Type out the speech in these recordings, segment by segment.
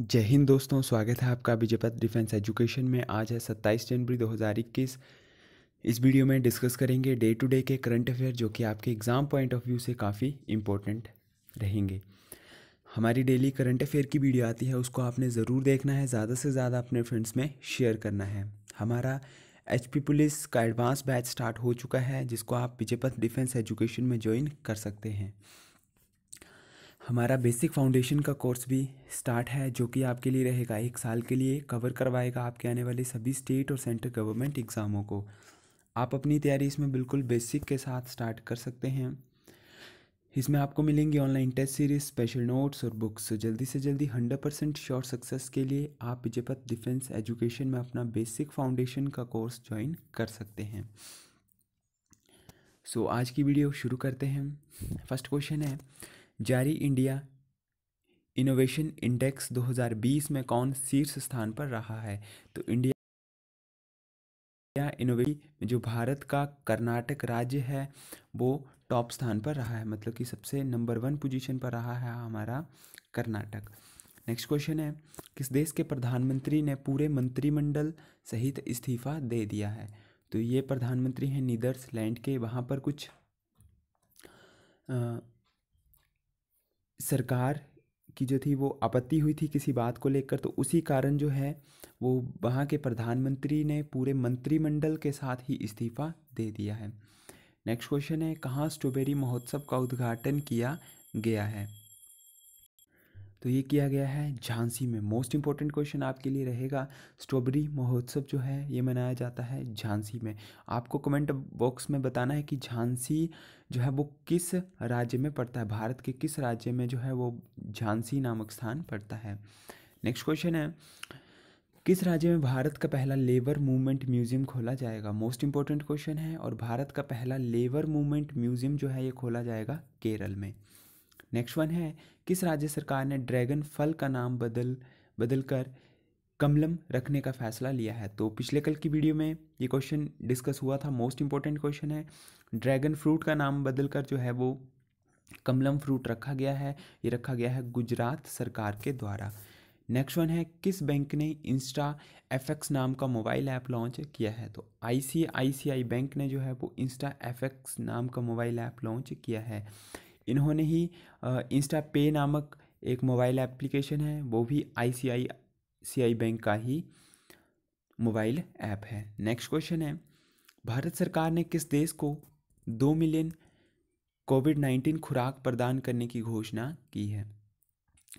जय हिंद दोस्तों स्वागत है आपका विजयपथ डिफेंस एजुकेशन में आज है 27 जनवरी 2021 इस वीडियो में डिस्कस करेंगे डे टू डे के करंट अफेयर जो कि आपके एग्ज़ाम पॉइंट ऑफ व्यू से काफ़ी इम्पोर्टेंट रहेंगे हमारी डेली करंट अफेयर की वीडियो आती है उसको आपने ज़रूर देखना है ज़्यादा से ज़्यादा अपने फ्रेंड्स में शेयर करना है हमारा एच पुलिस का एडवांस बैच स्टार्ट हो चुका है जिसको आप विजयपथ डिफेंस एजुकेशन में ज्वाइन कर सकते हैं हमारा बेसिक फाउंडेशन का कोर्स भी स्टार्ट है जो कि आपके लिए रहेगा एक साल के लिए कवर करवाएगा आपके आने वाले सभी स्टेट और सेंट्रल गवर्नमेंट एग्ज़ामों को आप अपनी तैयारी इसमें बिल्कुल बेसिक के साथ स्टार्ट कर सकते हैं इसमें आपको मिलेंगी online test series special notes और बुक्स जल्दी से जल्दी हंड्रेड परसेंट श्योर सक्सेस के लिए आप विजयपथ डिफेंस एजुकेशन में अपना बेसिक फाउंडेशन का कोर्स ज्वाइन कर सकते हैं सो so, आज की वीडियो शुरू करते हैं फर्स्ट क्वेश्चन है जारी इंडिया इनोवेशन इंडेक्स 2020 में कौन शीर्ष स्थान पर रहा है तो इंडिया इनोवेशन जो भारत का कर्नाटक राज्य है वो टॉप स्थान पर रहा है मतलब कि सबसे नंबर वन पोजीशन पर रहा है हमारा कर्नाटक नेक्स्ट क्वेश्चन है किस देश के प्रधानमंत्री ने पूरे मंत्रिमंडल सहित इस्तीफा दे दिया है तो ये प्रधानमंत्री हैं नीदरलैंड के वहाँ पर कुछ सरकार की जो थी वो आपत्ति हुई थी किसी बात को लेकर तो उसी कारण जो है वो वहाँ के प्रधानमंत्री ने पूरे मंत्रिमंडल के साथ ही इस्तीफा दे दिया है नेक्स्ट क्वेश्चन है कहाँ स्ट्रॉबेरी महोत्सव का उद्घाटन किया गया है तो ये किया गया है झांसी में मोस्ट इंपॉर्टेंट क्वेश्चन आपके लिए रहेगा स्ट्रॉबेरी महोत्सव जो है ये मनाया जाता है झांसी में आपको कमेंट बॉक्स में बताना है कि झांसी जो है वो किस राज्य में पड़ता है भारत के किस राज्य में जो है वो झांसी नामक स्थान पड़ता है नेक्स्ट क्वेश्चन है किस राज्य में भारत का पहला लेबर मूवमेंट म्यूजियम खोला जाएगा मोस्ट इंपॉर्टेंट क्वेश्चन है और भारत का पहला लेबर मूवमेंट म्यूजियम जो है ये खोला जाएगा केरल में नेक्स्ट वन है किस राज्य सरकार ने ड्रैगन फल का नाम बदल बदल कर कमलम रखने का फैसला लिया है तो पिछले कल की वीडियो में ये क्वेश्चन डिस्कस हुआ था मोस्ट इंपॉर्टेंट क्वेश्चन है ड्रैगन फ्रूट का नाम बदल कर जो है वो कमलम फ्रूट रखा गया है ये रखा गया है गुजरात सरकार के द्वारा नेक्स्ट वन है किस बैंक ने इंस्टा एफ नाम का मोबाइल ऐप लॉन्च किया है तो आई बैंक ने जो है वो इंस्टा एफ नाम का मोबाइल ऐप लॉन्च किया है इन्होंने ही इंस्टा पे नामक एक मोबाइल एप्लीकेशन है वो भी आई सी आई सी आई बैंक का ही मोबाइल ऐप है नेक्स्ट क्वेश्चन है भारत सरकार ने किस देश को दो मिलियन कोविड नाइन्टीन खुराक प्रदान करने की घोषणा की है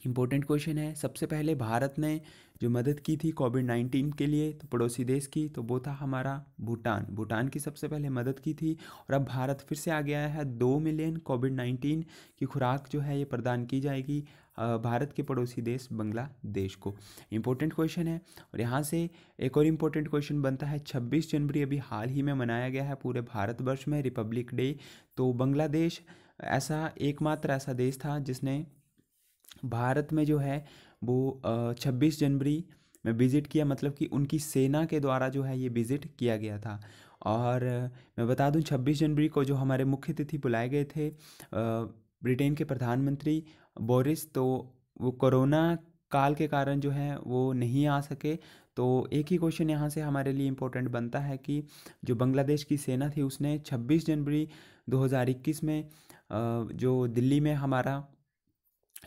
इम्पोर्टेंट क्वेश्चन है सबसे पहले भारत ने जो मदद की थी कोविड नाइन्टीन के लिए तो पड़ोसी देश की तो वो था हमारा भूटान भूटान की सबसे पहले मदद की थी और अब भारत फिर से आ गया है दो मिलियन कोविड नाइन्टीन की खुराक जो है ये प्रदान की जाएगी भारत के पड़ोसी देश बांग्लादेश को इम्पोर्टेंट क्वेश्चन है और यहाँ से एक और इम्पोर्टेंट क्वेश्चन बनता है 26 जनवरी अभी हाल ही में मनाया गया है पूरे भारतवर्ष में रिपब्लिक डे तो बांग्लादेश ऐसा एकमात्र ऐसा देश था जिसने भारत में जो है वो छब्बीस जनवरी में विज़िट किया मतलब कि उनकी सेना के द्वारा जो है ये विज़िट किया गया था और मैं बता दूं 26 जनवरी को जो हमारे मुख्य अतिथि बुलाए गए थे ब्रिटेन के प्रधानमंत्री बोरिस तो वो कोरोना काल के कारण जो है वो नहीं आ सके तो एक ही क्वेश्चन यहाँ से हमारे लिए इम्पोर्टेंट बनता है कि जो बांग्लादेश की सेना थी उसने 26 जनवरी 2021 में जो दिल्ली में हमारा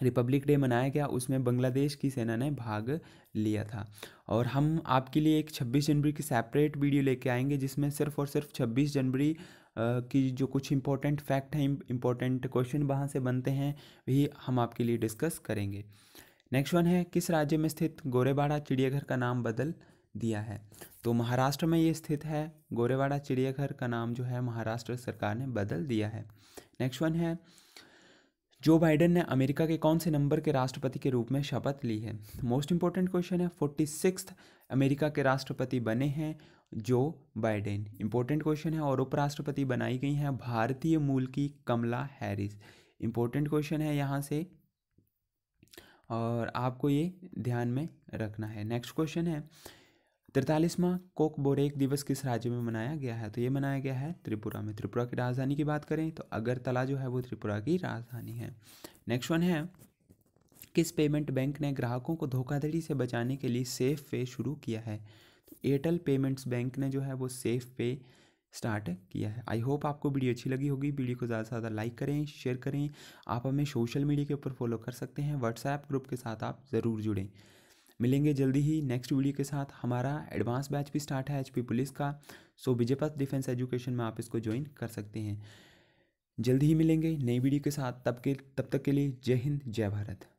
रिपब्लिक डे मनाया गया उसमें बांग्लादेश की सेना ने भाग लिया था और हम आपके लिए एक 26 जनवरी की सेपरेट वीडियो लेके आएंगे जिसमें सिर्फ और सिर्फ 26 जनवरी की जो कुछ इम्पोर्टेंट फैक्ट हैं इम्पोर्टेंट क्वेश्चन वहाँ से बनते हैं वही हम आपके लिए डिस्कस करेंगे नेक्स्ट वन है किस राज्य में स्थित गोरेबाड़ा चिड़ियाघर का नाम बदल दिया है तो महाराष्ट्र में ये स्थित है गोरेवाड़ा चिड़ियाघर का नाम जो है महाराष्ट्र सरकार ने बदल दिया है नेक्स्ट वन है जो बाइडन ने अमेरिका के कौन से नंबर के राष्ट्रपति के रूप में शपथ ली है मोस्ट इंपॉर्टेंट क्वेश्चन है फोर्टी सिक्स अमेरिका के राष्ट्रपति बने हैं जो बाइडेन इंपॉर्टेंट क्वेश्चन है और उपराष्ट्रपति बनाई गई हैं भारतीय मूल की कमला हैरिस इंपॉर्टेंट क्वेश्चन है यहाँ से और आपको ये ध्यान में रखना है नेक्स्ट क्वेश्चन है तिरतालीसवां कोक बोरेक दिवस किस राज्य में मनाया गया है तो ये मनाया गया है त्रिपुरा में त्रिपुरा की राजधानी की बात करें तो अगरतला जो है वो त्रिपुरा की राजधानी है नेक्स्ट वन है किस पेमेंट बैंक ने ग्राहकों को धोखाधड़ी से बचाने के लिए सेफ पे शुरू किया है तो एयरटेल पेमेंट्स बैंक ने जो है वो सेफ पे स्टार्ट किया है आई होप आपको वीडियो अच्छी लगी होगी वीडियो को ज़्यादा से ज़्यादा लाइक करें शेयर करें आप हमें सोशल मीडिया के ऊपर फॉलो कर सकते हैं व्हाट्सएप ग्रुप के साथ आप ज़रूर जुड़ें मिलेंगे जल्दी ही नेक्स्ट वीडियो के साथ हमारा एडवांस बैच भी स्टार्ट है एच पुलिस का सो विजयपथ डिफेंस एजुकेशन में आप इसको ज्वाइन कर सकते हैं जल्दी ही मिलेंगे नई वीडियो के साथ तब के तब तक के लिए जय हिंद जय भारत